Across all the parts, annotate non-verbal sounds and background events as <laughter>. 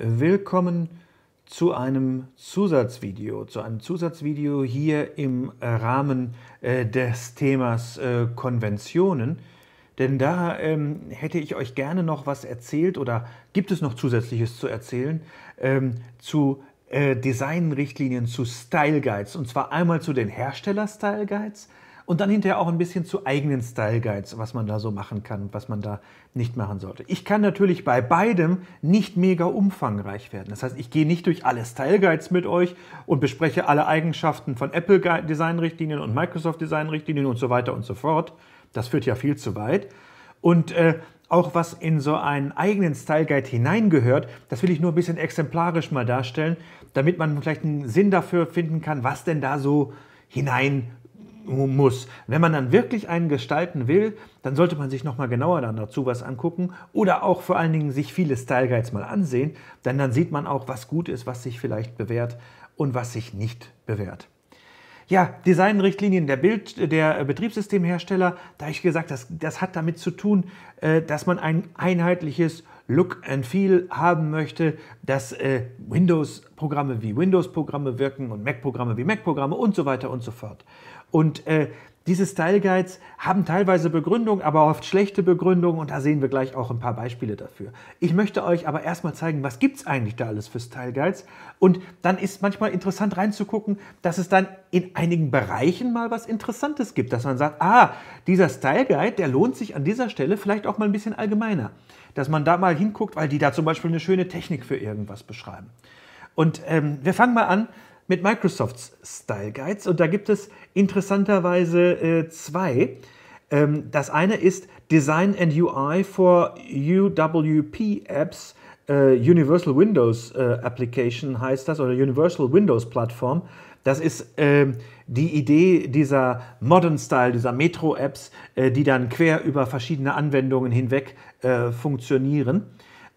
Willkommen zu einem Zusatzvideo, zu einem Zusatzvideo hier im Rahmen äh, des Themas äh, Konventionen. Denn da ähm, hätte ich euch gerne noch was erzählt oder gibt es noch Zusätzliches zu erzählen ähm, zu äh, Designrichtlinien, zu Style Guides. Und zwar einmal zu den Hersteller-Style Guides, und dann hinterher auch ein bisschen zu eigenen Style Guides, was man da so machen kann, und was man da nicht machen sollte. Ich kann natürlich bei beidem nicht mega umfangreich werden. Das heißt, ich gehe nicht durch alle Style Guides mit euch und bespreche alle Eigenschaften von Apple Design Richtlinien und Microsoft Design Richtlinien und so weiter und so fort. Das führt ja viel zu weit. Und äh, auch was in so einen eigenen Style Guide hineingehört, das will ich nur ein bisschen exemplarisch mal darstellen, damit man vielleicht einen Sinn dafür finden kann, was denn da so hinein muss. Wenn man dann wirklich einen gestalten will, dann sollte man sich nochmal genauer dann dazu was angucken oder auch vor allen Dingen sich viele Style Guides mal ansehen, denn dann sieht man auch, was gut ist, was sich vielleicht bewährt und was sich nicht bewährt. Ja, Designrichtlinien der, Bild, der Betriebssystemhersteller, da habe ich gesagt, das, das hat damit zu tun, äh, dass man ein einheitliches Look and Feel haben möchte, dass äh, Windows-Programme wie Windows-Programme wirken und Mac-Programme wie Mac-Programme und so weiter und so fort. Und äh, diese Style Guides haben teilweise Begründungen, aber oft schlechte Begründungen und da sehen wir gleich auch ein paar Beispiele dafür. Ich möchte euch aber erstmal zeigen, was gibt es eigentlich da alles für Style Guides und dann ist manchmal interessant reinzugucken, dass es dann in einigen Bereichen mal was Interessantes gibt, dass man sagt, ah, dieser Style Guide, der lohnt sich an dieser Stelle vielleicht auch mal ein bisschen allgemeiner, dass man da mal hinguckt, weil die da zum Beispiel eine schöne Technik für irgendwas beschreiben. Und ähm, wir fangen mal an mit Microsofts Style Guides. Und da gibt es interessanterweise äh, zwei. Ähm, das eine ist Design and UI for UWP Apps. Äh, Universal Windows äh, Application heißt das oder Universal Windows Plattform. Das ist ähm, die Idee dieser Modern Style, dieser Metro-Apps, äh, die dann quer über verschiedene Anwendungen hinweg äh, funktionieren.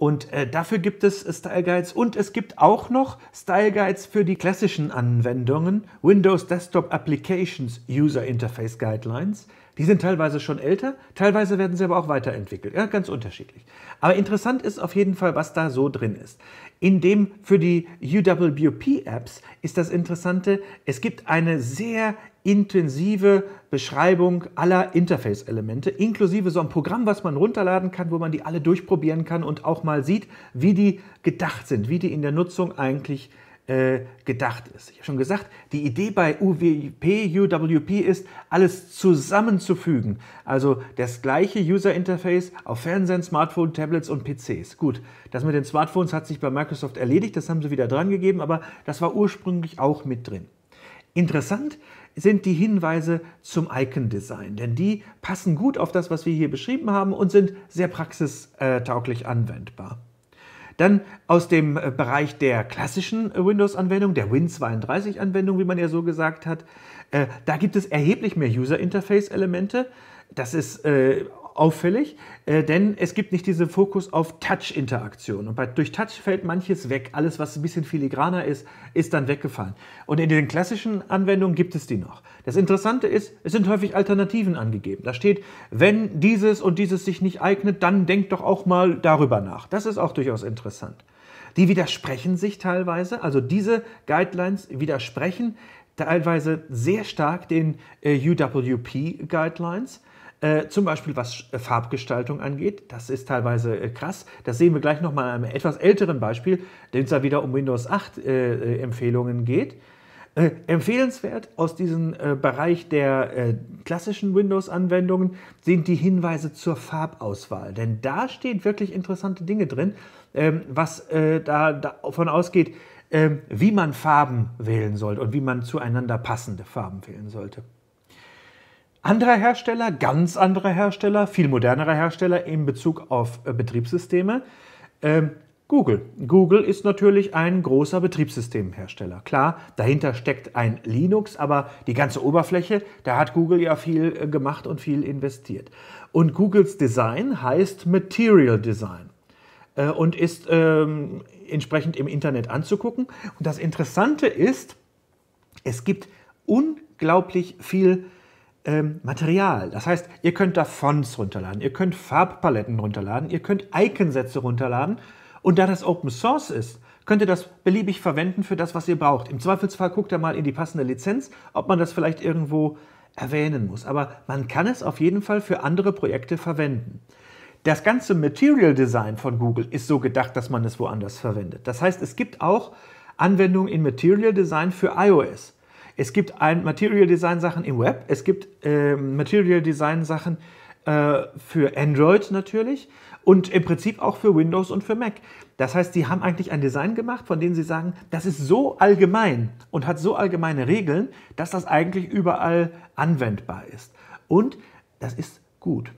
Und äh, dafür gibt es Style Guides und es gibt auch noch Style Guides für die klassischen Anwendungen, Windows Desktop Applications User Interface Guidelines. Die sind teilweise schon älter, teilweise werden sie aber auch weiterentwickelt. Ja, ganz unterschiedlich. Aber interessant ist auf jeden Fall, was da so drin ist. In dem für die UWP-Apps ist das Interessante, es gibt eine sehr intensive Beschreibung aller Interface-Elemente, inklusive so ein Programm, was man runterladen kann, wo man die alle durchprobieren kann und auch mal sieht, wie die gedacht sind, wie die in der Nutzung eigentlich sind äh, gedacht ist. Ich habe schon gesagt, die Idee bei UWP, UWP ist, alles zusammenzufügen. Also das gleiche User Interface auf Fernsehen, Smartphone, Tablets und PCs. Gut, das mit den Smartphones hat sich bei Microsoft erledigt, das haben sie wieder dran gegeben, aber das war ursprünglich auch mit drin. Interessant sind die Hinweise zum Icon-Design, denn die passen gut auf das, was wir hier beschrieben haben und sind sehr praxistauglich anwendbar. Dann aus dem äh, Bereich der klassischen äh, Windows-Anwendung, der Win32-Anwendung, wie man ja so gesagt hat, äh, da gibt es erheblich mehr User-Interface-Elemente. Das ist auffällig, äh, denn es gibt nicht diesen Fokus auf Touch-Interaktion. Und bei, durch Touch fällt manches weg. Alles, was ein bisschen filigraner ist, ist dann weggefallen. Und in den klassischen Anwendungen gibt es die noch. Das Interessante ist, es sind häufig Alternativen angegeben. Da steht, wenn dieses und dieses sich nicht eignet, dann denkt doch auch mal darüber nach. Das ist auch durchaus interessant. Die widersprechen sich teilweise, also diese Guidelines widersprechen teilweise sehr stark den äh, UWP-Guidelines. Äh, zum Beispiel was äh, Farbgestaltung angeht, das ist teilweise äh, krass. Das sehen wir gleich nochmal an einem etwas älteren Beispiel, wenn es da wieder um Windows 8 äh, äh, Empfehlungen geht. Äh, empfehlenswert aus diesem Bereich der klassischen Windows-Anwendungen sind die Hinweise zur Farbauswahl, denn da stehen wirklich interessante Dinge drin, ähm, was da davon ausgeht, ähm, wie man Farben wählen sollte und wie man zueinander passende Farben wählen sollte anderer Hersteller, ganz anderer Hersteller, viel modernerer Hersteller in Bezug auf äh, Betriebssysteme. Ähm, Google. Google ist natürlich ein großer Betriebssystemhersteller. Klar, dahinter steckt ein Linux, aber die ganze Oberfläche, da hat Google ja viel äh, gemacht und viel investiert. Und Googles Design heißt Material Design äh, und ist ähm, entsprechend im Internet anzugucken. Und das Interessante ist, es gibt unglaublich viel ähm, Material. Das heißt, ihr könnt da Fonts runterladen, ihr könnt Farbpaletten runterladen, ihr könnt Iconsätze runterladen. Und da das Open Source ist, könnt ihr das beliebig verwenden für das, was ihr braucht. Im Zweifelsfall guckt ihr mal in die passende Lizenz, ob man das vielleicht irgendwo erwähnen muss. Aber man kann es auf jeden Fall für andere Projekte verwenden. Das ganze Material Design von Google ist so gedacht, dass man es woanders verwendet. Das heißt, es gibt auch Anwendungen in Material Design für iOS. Es gibt ein Material Design Sachen im Web, es gibt äh, Material Design Sachen äh, für Android natürlich und im Prinzip auch für Windows und für Mac. Das heißt, sie haben eigentlich ein Design gemacht, von dem sie sagen, das ist so allgemein und hat so allgemeine Regeln, dass das eigentlich überall anwendbar ist. Und das ist gut.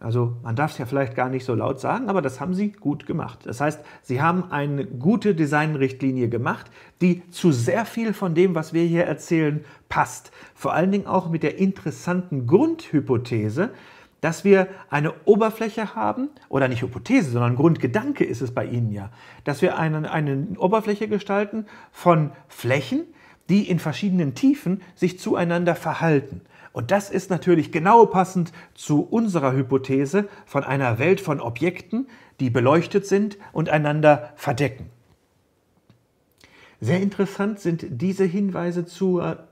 Also man darf es ja vielleicht gar nicht so laut sagen, aber das haben sie gut gemacht. Das heißt, sie haben eine gute Designrichtlinie gemacht, die zu sehr viel von dem, was wir hier erzählen, passt. Vor allen Dingen auch mit der interessanten Grundhypothese, dass wir eine Oberfläche haben, oder nicht Hypothese, sondern Grundgedanke ist es bei Ihnen ja, dass wir eine, eine Oberfläche gestalten von Flächen, die in verschiedenen Tiefen sich zueinander verhalten. Und das ist natürlich genau passend zu unserer Hypothese von einer Welt von Objekten, die beleuchtet sind und einander verdecken. Sehr interessant sind diese Hinweise zur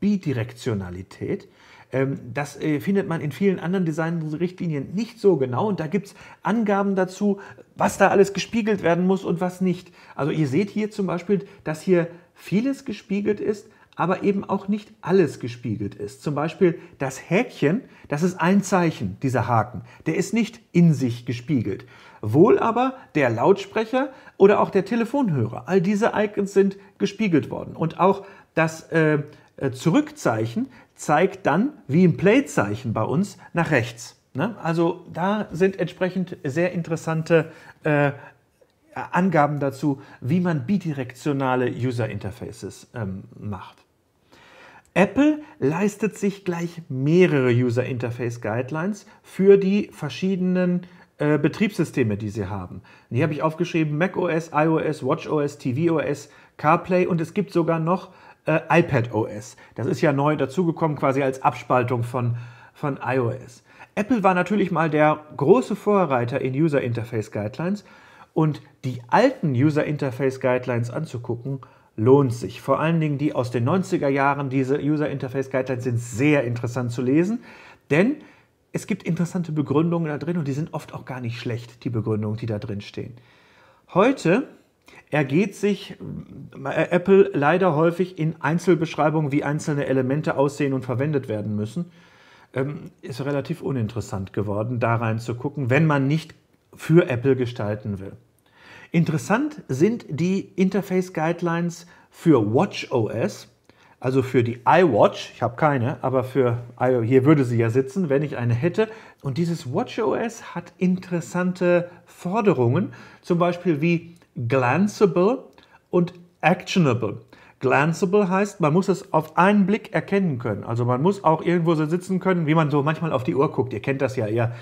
Bidirektionalität. Ähm, das äh, findet man in vielen anderen Designrichtlinien nicht so genau und da gibt es Angaben dazu, was da alles gespiegelt werden muss und was nicht. Also ihr seht hier zum Beispiel, dass hier vieles gespiegelt ist, aber eben auch nicht alles gespiegelt ist. Zum Beispiel das Häkchen, das ist ein Zeichen, dieser Haken. Der ist nicht in sich gespiegelt. Wohl aber der Lautsprecher oder auch der Telefonhörer. All diese Icons sind gespiegelt worden. Und auch das äh, äh Zurückzeichen zeigt dann, wie im Playzeichen bei uns, nach rechts. Ne? Also da sind entsprechend sehr interessante äh, Angaben dazu, wie man bidirektionale User Interfaces ähm, macht. Apple leistet sich gleich mehrere User Interface Guidelines für die verschiedenen äh, Betriebssysteme, die sie haben. Und hier habe ich aufgeschrieben macOS, iOS, WatchOS, tvOS, CarPlay und es gibt sogar noch äh, iPadOS. Das ist ja neu dazugekommen, quasi als Abspaltung von, von iOS. Apple war natürlich mal der große Vorreiter in User Interface Guidelines und die alten User Interface Guidelines anzugucken, lohnt sich. Vor allen Dingen die aus den 90er Jahren, diese User Interface Guidelines sind sehr interessant zu lesen, denn es gibt interessante Begründungen da drin und die sind oft auch gar nicht schlecht, die Begründungen, die da drin stehen. Heute ergeht sich äh, Apple leider häufig in Einzelbeschreibungen, wie einzelne Elemente aussehen und verwendet werden müssen. Ähm, ist relativ uninteressant geworden, da reinzugucken, wenn man nicht für Apple gestalten will. Interessant sind die Interface Guidelines für WatchOS, also für die iWatch. Ich habe keine, aber für hier würde sie ja sitzen, wenn ich eine hätte. Und dieses WatchOS hat interessante Forderungen, zum Beispiel wie glanceable und actionable. Glanceable heißt, man muss es auf einen Blick erkennen können. Also man muss auch irgendwo so sitzen können, wie man so manchmal auf die Uhr guckt. Ihr kennt das ja, ihr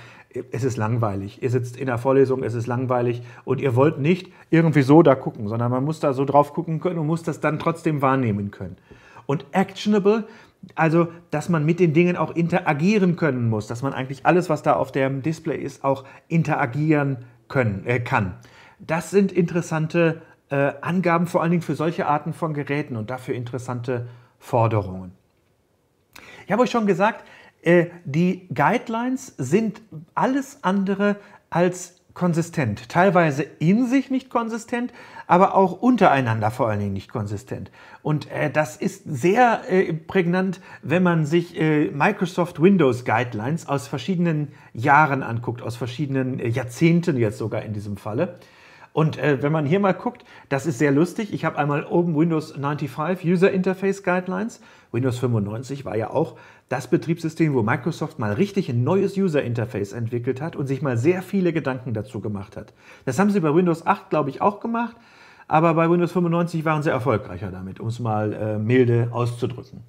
es ist langweilig. Ihr sitzt in der Vorlesung, es ist langweilig und ihr wollt nicht irgendwie so da gucken, sondern man muss da so drauf gucken können und muss das dann trotzdem wahrnehmen können. Und actionable, also dass man mit den Dingen auch interagieren können muss, dass man eigentlich alles, was da auf dem Display ist, auch interagieren können, äh, kann. Das sind interessante äh, Angaben, vor allen Dingen für solche Arten von Geräten und dafür interessante Forderungen. Ich habe euch schon gesagt, äh, die Guidelines sind alles andere als konsistent. Teilweise in sich nicht konsistent, aber auch untereinander vor allen Dingen nicht konsistent. Und äh, das ist sehr äh, prägnant, wenn man sich äh, Microsoft Windows Guidelines aus verschiedenen Jahren anguckt, aus verschiedenen äh, Jahrzehnten jetzt sogar in diesem Falle. Und äh, wenn man hier mal guckt, das ist sehr lustig. Ich habe einmal oben Windows 95 User Interface Guidelines. Windows 95 war ja auch das Betriebssystem, wo Microsoft mal richtig ein neues User Interface entwickelt hat und sich mal sehr viele Gedanken dazu gemacht hat. Das haben sie bei Windows 8, glaube ich, auch gemacht, aber bei Windows 95 waren sie erfolgreicher damit, um es mal äh, milde auszudrücken.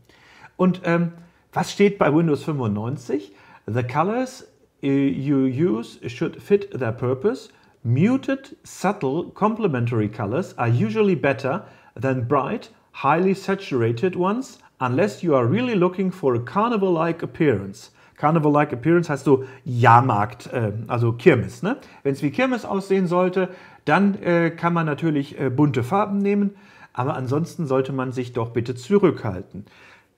Und ähm, was steht bei Windows 95? The colors uh, you use should fit their purpose. Muted, subtle, complementary colors are usually better than bright, highly saturated ones unless you are really looking for a carnival-like appearance. Carnival-like appearance heißt so Jahrmarkt, äh, also Kirmes. Ne? Wenn es wie Kirmes aussehen sollte, dann äh, kann man natürlich äh, bunte Farben nehmen, aber ansonsten sollte man sich doch bitte zurückhalten.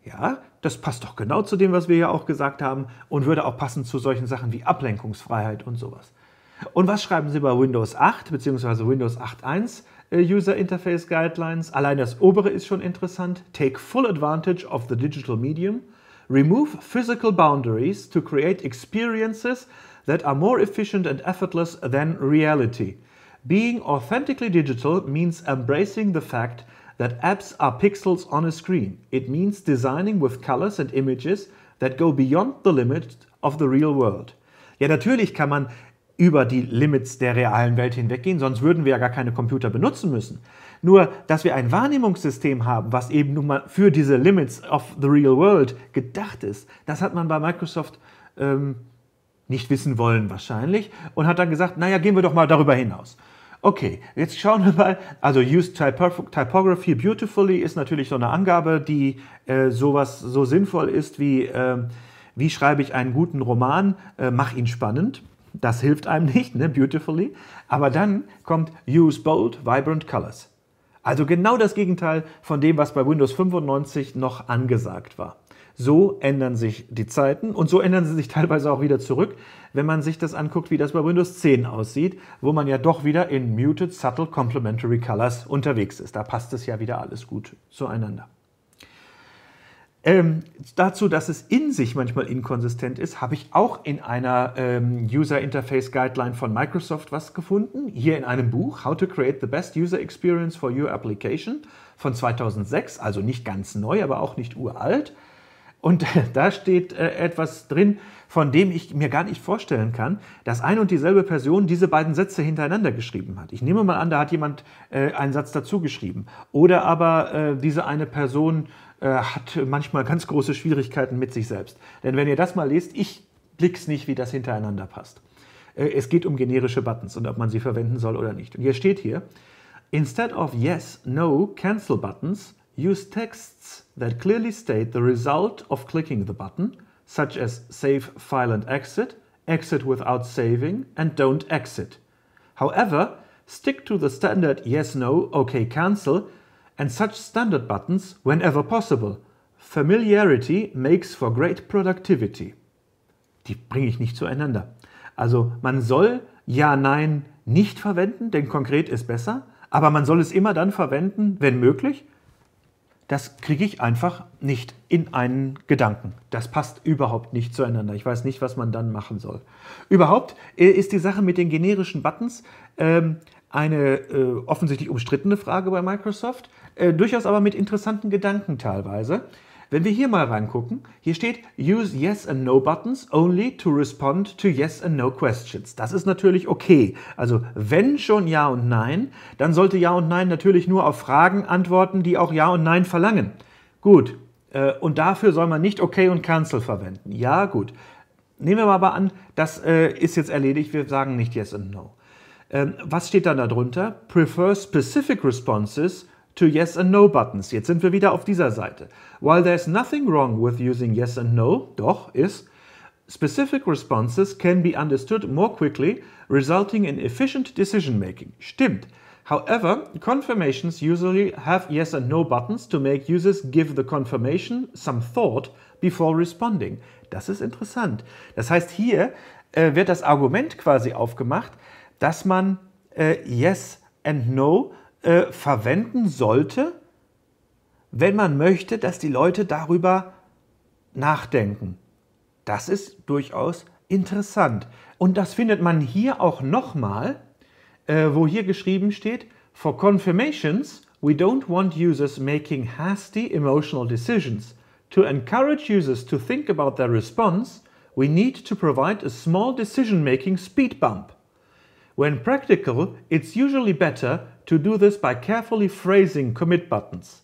Ja, das passt doch genau zu dem, was wir ja auch gesagt haben und würde auch passen zu solchen Sachen wie Ablenkungsfreiheit und sowas. Und was schreiben Sie bei Windows 8 bzw. Windows 8.1? Äh, User Interface Guidelines. Allein das obere ist schon interessant. Take full advantage of the digital medium. Remove physical boundaries to create experiences that are more efficient and effortless than reality. Being authentically digital means embracing the fact that apps are pixels on a screen. It means designing with colors and images that go beyond the limit of the real world. Ja, natürlich kann man über die Limits der realen Welt hinweggehen, sonst würden wir ja gar keine Computer benutzen müssen. Nur, dass wir ein Wahrnehmungssystem haben, was eben nun mal für diese Limits of the Real World gedacht ist, das hat man bei Microsoft ähm, nicht wissen wollen wahrscheinlich und hat dann gesagt, naja, gehen wir doch mal darüber hinaus. Okay, jetzt schauen wir mal. Also Use Typography Beautifully ist natürlich so eine Angabe, die äh, sowas so sinnvoll ist wie, äh, wie schreibe ich einen guten Roman, äh, mach ihn spannend. Das hilft einem nicht, ne? beautifully. Aber dann kommt Use Bold, Vibrant Colors. Also genau das Gegenteil von dem, was bei Windows 95 noch angesagt war. So ändern sich die Zeiten und so ändern sie sich teilweise auch wieder zurück, wenn man sich das anguckt, wie das bei Windows 10 aussieht, wo man ja doch wieder in Muted Subtle Complementary Colors unterwegs ist. Da passt es ja wieder alles gut zueinander. Ähm, dazu, dass es in sich manchmal inkonsistent ist, habe ich auch in einer ähm, User Interface Guideline von Microsoft was gefunden. Hier in einem Buch, How to Create the Best User Experience for Your Application von 2006, also nicht ganz neu, aber auch nicht uralt. Und <laughs> da steht äh, etwas drin, von dem ich mir gar nicht vorstellen kann, dass ein und dieselbe Person diese beiden Sätze hintereinander geschrieben hat. Ich nehme mal an, da hat jemand äh, einen Satz dazu geschrieben. Oder aber äh, diese eine Person äh, hat manchmal ganz große Schwierigkeiten mit sich selbst. Denn wenn ihr das mal lest, ich blick's nicht, wie das hintereinander passt. Äh, es geht um generische Buttons und ob man sie verwenden soll oder nicht. Und hier steht hier, instead of yes, no, cancel buttons, use texts that clearly state the result of clicking the button, such as save, file and exit, exit without saving and don't exit. However, stick to the standard yes, no, okay, cancel and such standard buttons whenever possible. Familiarity makes for great productivity. Die bringe ich nicht zueinander. Also man soll ja, nein nicht verwenden, denn konkret ist besser, aber man soll es immer dann verwenden, wenn möglich. Das kriege ich einfach nicht in einen Gedanken. Das passt überhaupt nicht zueinander. Ich weiß nicht, was man dann machen soll. Überhaupt äh, ist die Sache mit den generischen Buttons ähm, eine äh, offensichtlich umstrittene Frage bei Microsoft, äh, durchaus aber mit interessanten Gedanken teilweise. Wenn wir hier mal reingucken, hier steht Use Yes and No Buttons only to respond to Yes and No Questions. Das ist natürlich okay. Also wenn schon Ja und Nein, dann sollte Ja und Nein natürlich nur auf Fragen antworten, die auch Ja und Nein verlangen. Gut. Äh, und dafür soll man nicht Okay und Cancel verwenden. Ja, gut. Nehmen wir mal aber an, das äh, ist jetzt erledigt, wir sagen nicht Yes and No. Ähm, was steht dann darunter? Prefer specific responses to Yes and No Buttons. Jetzt sind wir wieder auf dieser Seite. While there's nothing wrong with using Yes and No, doch ist, specific responses can be understood more quickly, resulting in efficient decision making. Stimmt. However, confirmations usually have Yes and No Buttons to make users give the confirmation some thought before responding. Das ist interessant. Das heißt, hier äh, wird das Argument quasi aufgemacht, dass man äh, Yes and No äh, verwenden sollte, wenn man möchte, dass die Leute darüber nachdenken. Das ist durchaus interessant. Und das findet man hier auch nochmal, äh, wo hier geschrieben steht, For confirmations, we don't want users making hasty emotional decisions. To encourage users to think about their response, we need to provide a small decision-making speed bump. When practical, it's usually better to do this by carefully phrasing commit buttons.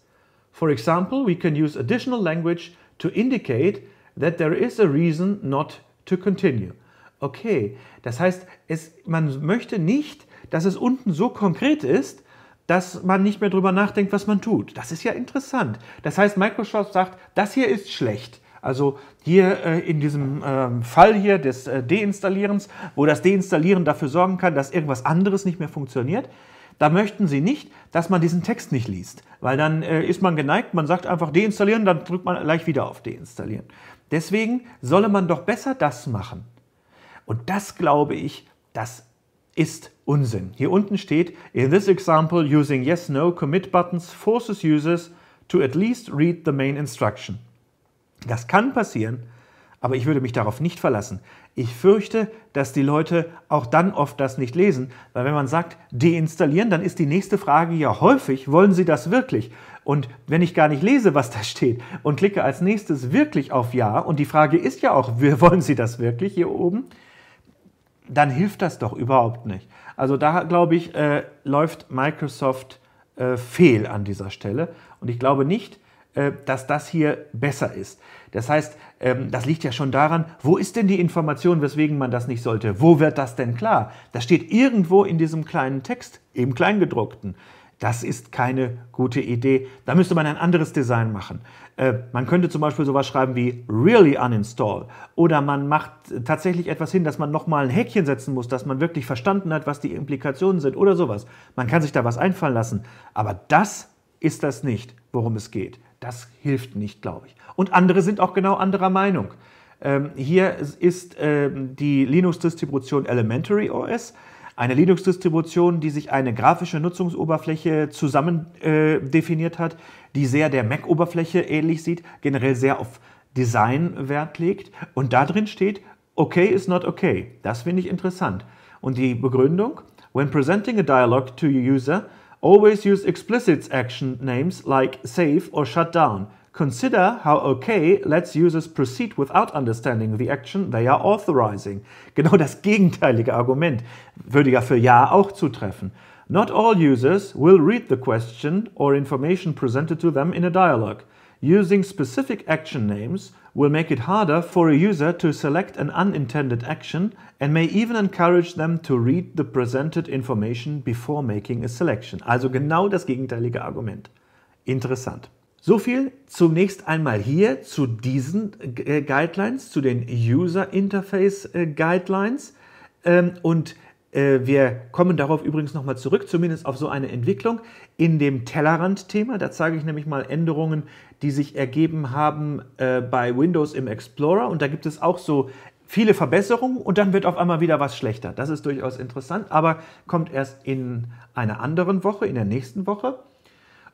For example, we can use additional language to indicate that there is a reason not to continue. Okay, das heißt, es, man möchte nicht, dass es unten so konkret ist, dass man nicht mehr drüber nachdenkt, was man tut. Das ist ja interessant. Das heißt, Microsoft sagt, das hier ist schlecht. Also hier äh, in diesem ähm, Fall hier des äh, Deinstallierens, wo das Deinstallieren dafür sorgen kann, dass irgendwas anderes nicht mehr funktioniert, da möchten Sie nicht, dass man diesen Text nicht liest, weil dann äh, ist man geneigt, man sagt einfach deinstallieren, dann drückt man gleich wieder auf deinstallieren. Deswegen solle man doch besser das machen. Und das glaube ich, das ist Unsinn. Hier unten steht, in this example using yes-no commit buttons forces users to at least read the main instruction. Das kann passieren, aber ich würde mich darauf nicht verlassen. Ich fürchte, dass die Leute auch dann oft das nicht lesen, weil wenn man sagt, deinstallieren, dann ist die nächste Frage ja häufig, wollen Sie das wirklich? Und wenn ich gar nicht lese, was da steht und klicke als nächstes wirklich auf Ja, und die Frage ist ja auch, <laughs> wollen Sie das wirklich hier oben? Dann hilft das doch überhaupt nicht. Also da, glaube ich, äh, läuft Microsoft äh, fehl an dieser Stelle. Und ich glaube nicht, äh, dass das hier besser ist. Das heißt, ähm, das liegt ja schon daran, wo ist denn die Information, weswegen man das nicht sollte? Wo wird das denn klar? Das steht irgendwo in diesem kleinen Text, im Kleingedruckten. Das ist keine gute Idee. Da müsste man ein anderes Design machen. Äh, man könnte zum Beispiel sowas schreiben wie really uninstall oder man macht tatsächlich etwas hin, dass man nochmal ein Häkchen setzen muss, dass man wirklich verstanden hat, was die Implikationen sind oder sowas. Man kann sich da was einfallen lassen, aber das ist das nicht, worum es geht. Das hilft nicht, glaube ich. Und andere sind auch genau anderer Meinung. Ähm, hier ist ähm, die Linux-Distribution Elementary OS, eine Linux-Distribution, die sich eine grafische Nutzungsoberfläche zusammen äh, definiert hat, die sehr der Mac-Oberfläche ähnlich sieht, generell sehr auf Design Wert legt. Und da drin steht, okay is not okay. Das finde ich interessant. Und die Begründung, when presenting a dialogue to your user, Always use explicit action names like save or shut down. Consider how okay lets users proceed without understanding the action they are authorizing. <laughs> Genau das gegenteilige Argument würde ja für Ja auch zutreffen. Not all users will read the question or information presented to them in a dialog. Using specific action names will make it harder for a user to select an unintended action and may even encourage them to read the presented information before making a selection. Also genau das gegenteilige Argument. Interessant. So viel zunächst einmal hier zu diesen Guidelines, zu den User Interface äh, Guidelines. Ähm, und äh, wir kommen darauf übrigens nochmal zurück, zumindest auf so eine Entwicklung in dem Tellerrand-Thema. Da zeige ich nämlich mal Änderungen, die sich ergeben haben äh, bei Windows im Explorer. Und da gibt es auch so viele Verbesserungen und dann wird auf einmal wieder was schlechter. Das ist durchaus interessant, aber kommt erst in einer anderen Woche, in der nächsten Woche.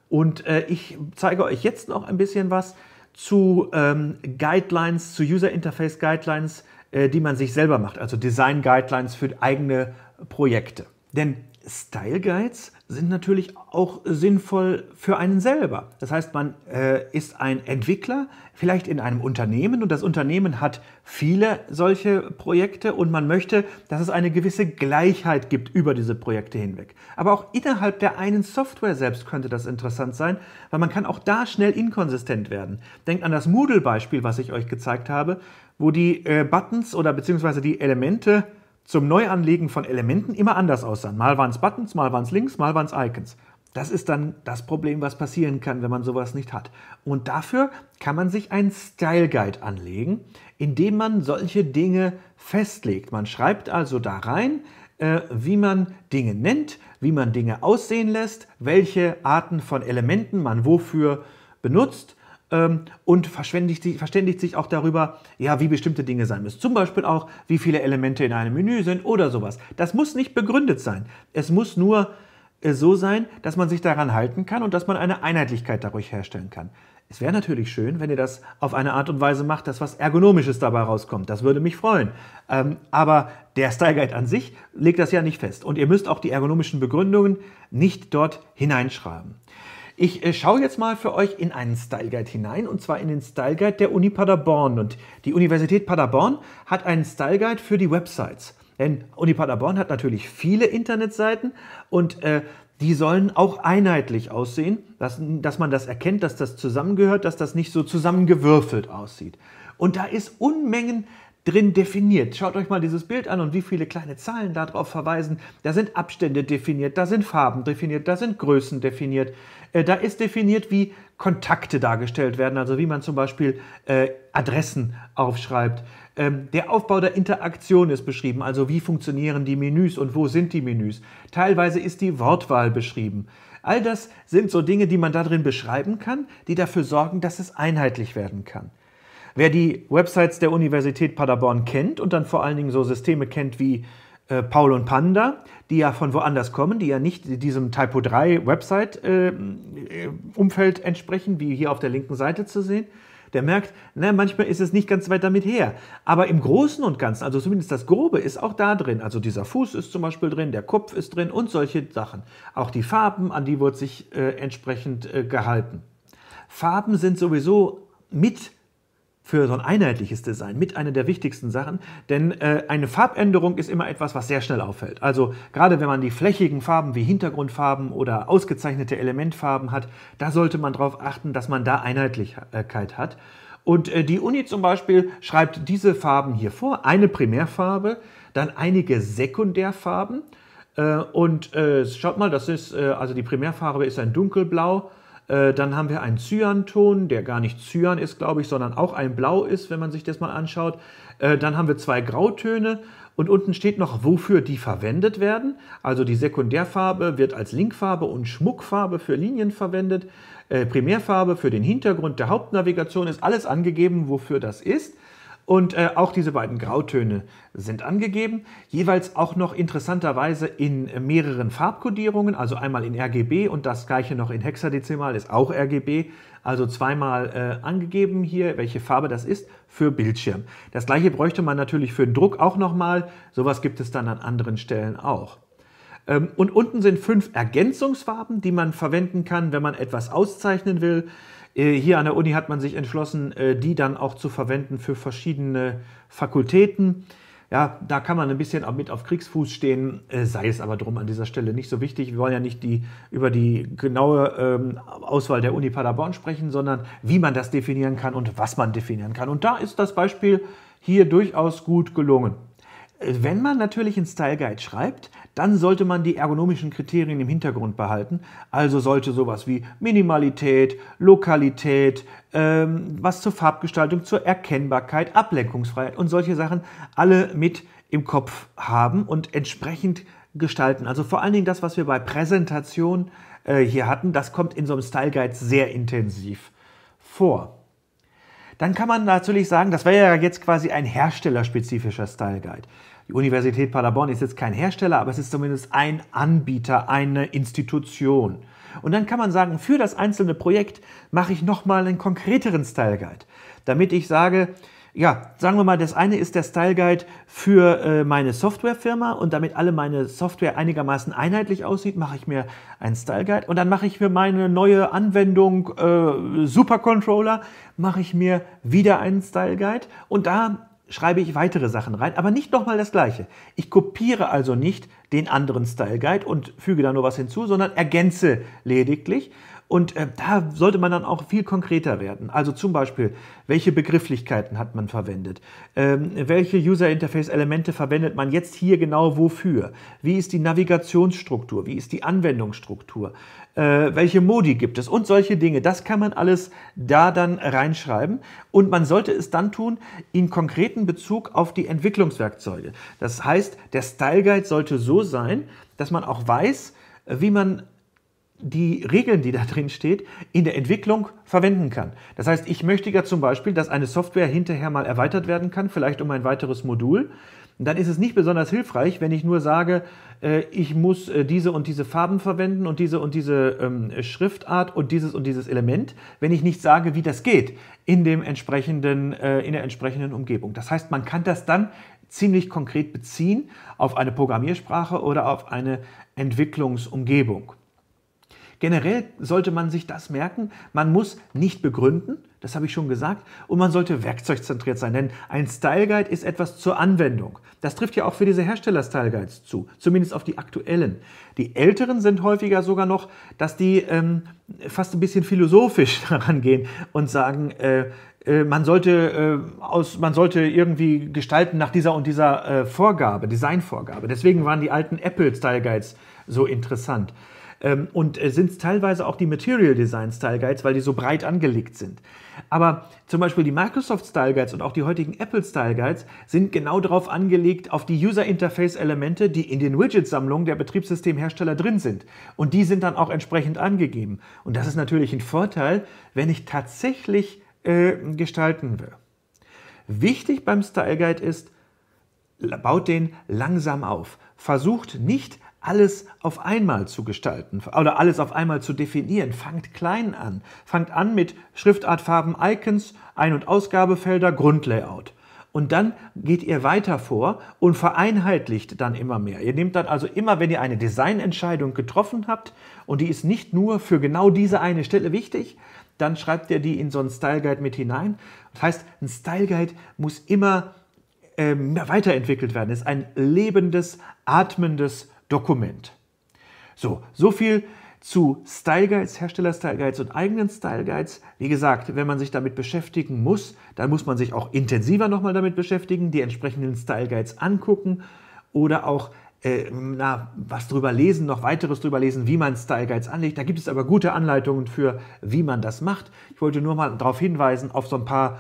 Und äh, ich zeige euch jetzt noch ein bisschen was zu ähm, Guidelines, zu User Interface Guidelines, äh, die man sich selber macht, also Design Guidelines für eigene Projekte. Denn Style Guides sind natürlich auch sinnvoll für einen selber. Das heißt, man äh, ist ein Entwickler, vielleicht in einem Unternehmen und das Unternehmen hat viele solche Projekte und man möchte, dass es eine gewisse Gleichheit gibt über diese Projekte hinweg. Aber auch innerhalb der einen Software selbst könnte das interessant sein, weil man kann auch da schnell inkonsistent werden. Denkt an das Moodle-Beispiel, was ich euch gezeigt habe, wo die äh, Buttons oder beziehungsweise die Elemente zum Neuanlegen von Elementen immer anders aussahen. Mal waren es Buttons, mal waren es Links, mal waren es Icons. Das ist dann das Problem, was passieren kann, wenn man sowas nicht hat. Und dafür kann man sich ein Style Guide anlegen, indem man solche Dinge festlegt. Man schreibt also da rein, äh, wie man Dinge nennt, wie man Dinge aussehen lässt, welche Arten von Elementen man wofür benutzt ähm, und verständigt, verständigt sich auch darüber, ja, wie bestimmte Dinge sein müssen. Zum Beispiel auch, wie viele Elemente in einem Menü sind oder sowas. Das muss nicht begründet sein. Es muss nur äh, so sein, dass man sich daran halten kann und dass man eine Einheitlichkeit dadurch herstellen kann. Es wäre natürlich schön, wenn ihr das auf eine Art und Weise macht, dass was Ergonomisches dabei rauskommt. Das würde mich freuen. Ähm, aber der Style Guide an sich legt das ja nicht fest. Und ihr müsst auch die ergonomischen Begründungen nicht dort hineinschreiben. Ich äh, schaue jetzt mal für euch in einen Style Guide hinein und zwar in den Style Guide der Uni Paderborn. Und die Universität Paderborn hat einen Style Guide für die Websites. Denn Uni Paderborn hat natürlich viele Internetseiten und äh, die sollen auch einheitlich aussehen, dass, dass man das erkennt, dass das zusammengehört, dass das nicht so zusammengewürfelt aussieht. Und da ist Unmengen drin definiert. Schaut euch mal dieses Bild an und wie viele kleine Zahlen darauf verweisen. Da sind Abstände definiert, da sind Farben definiert, da sind Größen definiert. Äh, da ist definiert, wie Kontakte dargestellt werden, also wie man zum Beispiel äh, Adressen aufschreibt. Ähm, der Aufbau der Interaktion ist beschrieben, also wie funktionieren die Menüs und wo sind die Menüs. Teilweise ist die Wortwahl beschrieben. All das sind so Dinge, die man darin beschreiben kann, die dafür sorgen, dass es einheitlich werden kann. Wer die Websites der Universität Paderborn kennt und dann vor allen Dingen so Systeme kennt wie äh, Paul und Panda, die ja von woanders kommen, die ja nicht diesem Typo 3 Website-Umfeld äh, äh, entsprechen, wie hier auf der linken Seite zu sehen, der merkt, na, manchmal ist es nicht ganz weit damit her. Aber im Großen und Ganzen, also zumindest das Grobe, ist auch da drin. Also dieser Fuß ist zum Beispiel drin, der Kopf ist drin und solche Sachen. Auch die Farben, an die wird sich äh, entsprechend äh, gehalten. Farben sind sowieso mit für so ein einheitliches Design mit einer der wichtigsten Sachen, denn äh, eine Farbänderung ist immer etwas, was sehr schnell auffällt. Also gerade wenn man die flächigen Farben wie Hintergrundfarben oder ausgezeichnete Elementfarben hat, da sollte man darauf achten, dass man da Einheitlichkeit hat. Und äh, die Uni zum Beispiel schreibt diese Farben hier vor, eine Primärfarbe, dann einige Sekundärfarben. Äh, und äh, schaut mal, das ist, äh, also die Primärfarbe ist ein dunkelblau, äh, dann haben wir einen Cyanton, der gar nicht Cyan ist, glaube ich, sondern auch ein Blau ist, wenn man sich das mal anschaut. Äh, dann haben wir zwei Grautöne und unten steht noch, wofür die verwendet werden. Also die Sekundärfarbe wird als Linkfarbe und Schmuckfarbe für Linien verwendet. Äh, Primärfarbe für den Hintergrund der Hauptnavigation ist alles angegeben, wofür das ist. Und äh, auch diese beiden Grautöne sind angegeben, jeweils auch noch interessanterweise in mehreren Farbkodierungen, also einmal in RGB und das gleiche noch in Hexadezimal ist auch RGB, also zweimal äh, angegeben hier, welche Farbe das ist für Bildschirm. Das gleiche bräuchte man natürlich für den Druck auch nochmal, sowas gibt es dann an anderen Stellen auch. Ähm, und unten sind fünf Ergänzungsfarben, die man verwenden kann, wenn man etwas auszeichnen will. Äh, hier an der Uni hat man sich entschlossen, äh, die dann auch zu verwenden für verschiedene Fakultäten. Ja, da kann man ein bisschen auch mit auf Kriegsfuß stehen, äh, sei es aber drum an dieser Stelle nicht so wichtig. Wir wollen ja nicht die, über die genaue ähm, Auswahl der Uni Paderborn sprechen, sondern wie man das definieren kann und was man definieren kann. Und da ist das Beispiel hier durchaus gut gelungen. Wenn man natürlich einen Style Guide schreibt, dann sollte man die ergonomischen Kriterien im Hintergrund behalten. Also sollte sowas wie Minimalität, Lokalität, ähm, was zur Farbgestaltung, zur Erkennbarkeit, Ablenkungsfreiheit und solche Sachen alle mit im Kopf haben und entsprechend gestalten. Also vor allen Dingen das, was wir bei Präsentation äh, hier hatten, das kommt in so einem Style Guide sehr intensiv vor dann kann man natürlich sagen, das wäre ja jetzt quasi ein herstellerspezifischer Style Guide. Die Universität Paderborn ist jetzt kein Hersteller, aber es ist zumindest ein Anbieter, eine Institution. Und dann kann man sagen, für das einzelne Projekt mache ich nochmal einen konkreteren Style Guide, damit ich sage, ja, sagen wir mal, das eine ist der Style Guide für äh, meine Softwarefirma und damit alle meine Software einigermaßen einheitlich aussieht, mache ich mir einen Style Guide und dann mache ich für meine neue Anwendung äh, Controller, mache ich mir wieder einen Style Guide und da schreibe ich weitere Sachen rein, aber nicht nochmal das gleiche. Ich kopiere also nicht den anderen Style Guide und füge da nur was hinzu, sondern ergänze lediglich. Und äh, da sollte man dann auch viel konkreter werden. Also zum Beispiel, welche Begrifflichkeiten hat man verwendet? Ähm, welche User Interface Elemente verwendet man jetzt hier genau wofür? Wie ist die Navigationsstruktur? Wie ist die Anwendungsstruktur? Äh, welche Modi gibt es? Und solche Dinge. Das kann man alles da dann reinschreiben. Und man sollte es dann tun in konkreten Bezug auf die Entwicklungswerkzeuge. Das heißt, der Style Guide sollte so sein, dass man auch weiß, wie man die Regeln, die da drin steht, in der Entwicklung verwenden kann. Das heißt, ich möchte ja zum Beispiel, dass eine Software hinterher mal erweitert werden kann, vielleicht um ein weiteres Modul. dann ist es nicht besonders hilfreich, wenn ich nur sage, äh, ich muss äh, diese und diese Farben verwenden und diese und diese ähm, Schriftart und dieses und dieses Element, wenn ich nicht sage, wie das geht in, dem entsprechenden, äh, in der entsprechenden Umgebung. Das heißt, man kann das dann ziemlich konkret beziehen auf eine Programmiersprache oder auf eine Entwicklungsumgebung. Generell sollte man sich das merken. Man muss nicht begründen, das habe ich schon gesagt, und man sollte werkzeugzentriert sein, denn ein Style Guide ist etwas zur Anwendung. Das trifft ja auch für diese Hersteller Style Guides zu, zumindest auf die aktuellen. Die älteren sind häufiger sogar noch, dass die ähm, fast ein bisschen philosophisch <laughs> daran gehen und sagen, äh, äh, man sollte, äh, aus, man sollte irgendwie gestalten nach dieser und dieser äh, Vorgabe, Designvorgabe. Deswegen waren die alten Apple Style Guides so interessant. Ähm, und äh, sind es teilweise auch die Material Design Style Guides, weil die so breit angelegt sind. Aber zum Beispiel die Microsoft Style Guides und auch die heutigen Apple Style Guides sind genau darauf angelegt, auf die User Interface Elemente, die in den Widget-Sammlungen der Betriebssystemhersteller drin sind. Und die sind dann auch entsprechend angegeben. Und das ist natürlich ein Vorteil, wenn ich tatsächlich äh, gestalten will. Wichtig beim Style Guide ist, baut den langsam auf. Versucht nicht alles auf einmal zu gestalten oder alles auf einmal zu definieren. Fangt klein an. Fangt an mit Schriftartfarben, Icons, Ein- und Ausgabefelder, Grundlayout. Und dann geht ihr weiter vor und vereinheitlicht dann immer mehr. Ihr nehmt dann also immer, wenn ihr eine Designentscheidung getroffen habt und die ist nicht nur für genau diese eine Stelle wichtig, dann schreibt ihr die in so einen Style Guide mit hinein. Das heißt, ein Style Guide muss immer ähm, weiterentwickelt werden. Es ist ein lebendes, atmendes Dokument. So, so viel zu Style Guides, Hersteller Style Guides und eigenen Style Guides. Wie gesagt, wenn man sich damit beschäftigen muss, dann muss man sich auch intensiver nochmal damit beschäftigen, die entsprechenden Style Guides angucken oder auch äh, na, was drüber lesen, noch weiteres drüber lesen, wie man Style Guides anlegt. Da gibt es aber gute Anleitungen für, wie man das macht. Ich wollte nur mal darauf hinweisen, auf so ein paar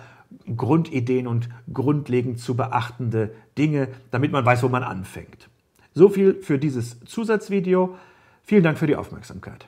Grundideen und grundlegend zu beachtende Dinge, damit man weiß, wo man anfängt. So viel für dieses Zusatzvideo. Vielen Dank für die Aufmerksamkeit.